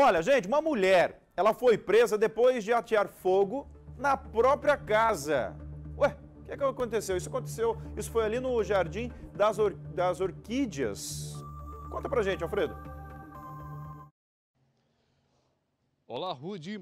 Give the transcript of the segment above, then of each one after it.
Olha, gente, uma mulher, ela foi presa depois de atear fogo na própria casa. Ué, o que, é que aconteceu? Isso aconteceu, isso foi ali no Jardim das, Or das Orquídeas. Conta pra gente, Alfredo. Olá, Rude.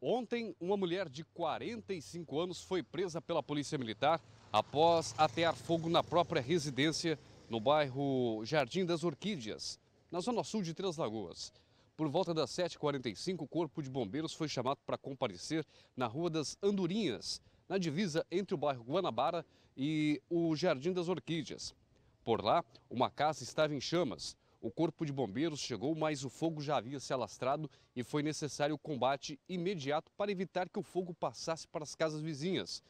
Ontem, uma mulher de 45 anos foi presa pela Polícia Militar após atear fogo na própria residência no bairro Jardim das Orquídeas, na zona sul de Três Lagoas. Por volta das 7h45, o Corpo de Bombeiros foi chamado para comparecer na Rua das Andorinhas, na divisa entre o bairro Guanabara e o Jardim das Orquídeas. Por lá, uma casa estava em chamas. O Corpo de Bombeiros chegou, mas o fogo já havia se alastrado e foi necessário o combate imediato para evitar que o fogo passasse para as casas vizinhas.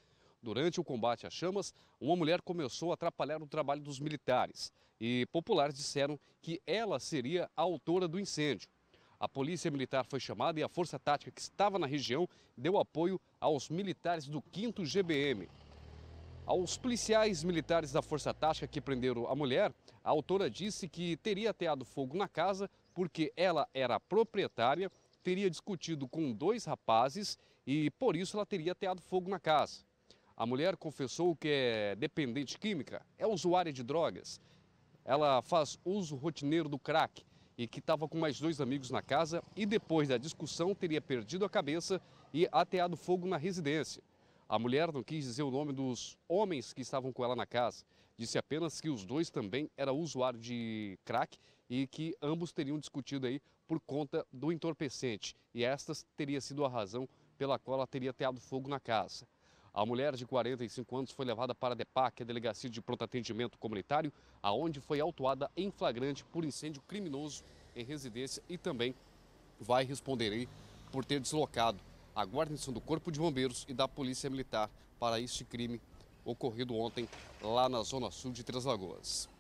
Durante o combate às chamas, uma mulher começou a atrapalhar o trabalho dos militares e populares disseram que ela seria a autora do incêndio. A polícia militar foi chamada e a força tática que estava na região deu apoio aos militares do 5 GBM. Aos policiais militares da Força Tática que prenderam a mulher, a autora disse que teria ateado fogo na casa porque ela era proprietária, teria discutido com dois rapazes e por isso ela teria ateado fogo na casa. A mulher confessou que é dependente química, é usuária de drogas. Ela faz uso rotineiro do crack e que estava com mais dois amigos na casa e depois da discussão teria perdido a cabeça e ateado fogo na residência. A mulher não quis dizer o nome dos homens que estavam com ela na casa, disse apenas que os dois também eram usuários de crack e que ambos teriam discutido aí por conta do entorpecente e esta teria sido a razão pela qual ela teria ateado fogo na casa. A mulher de 45 anos foi levada para a DEPAC, a Delegacia de Pronto Atendimento Comunitário, aonde foi autuada em flagrante por incêndio criminoso em residência e também vai responder aí por ter deslocado a guarnição do Corpo de Bombeiros e da Polícia Militar para este crime ocorrido ontem lá na Zona Sul de Três Lagoas.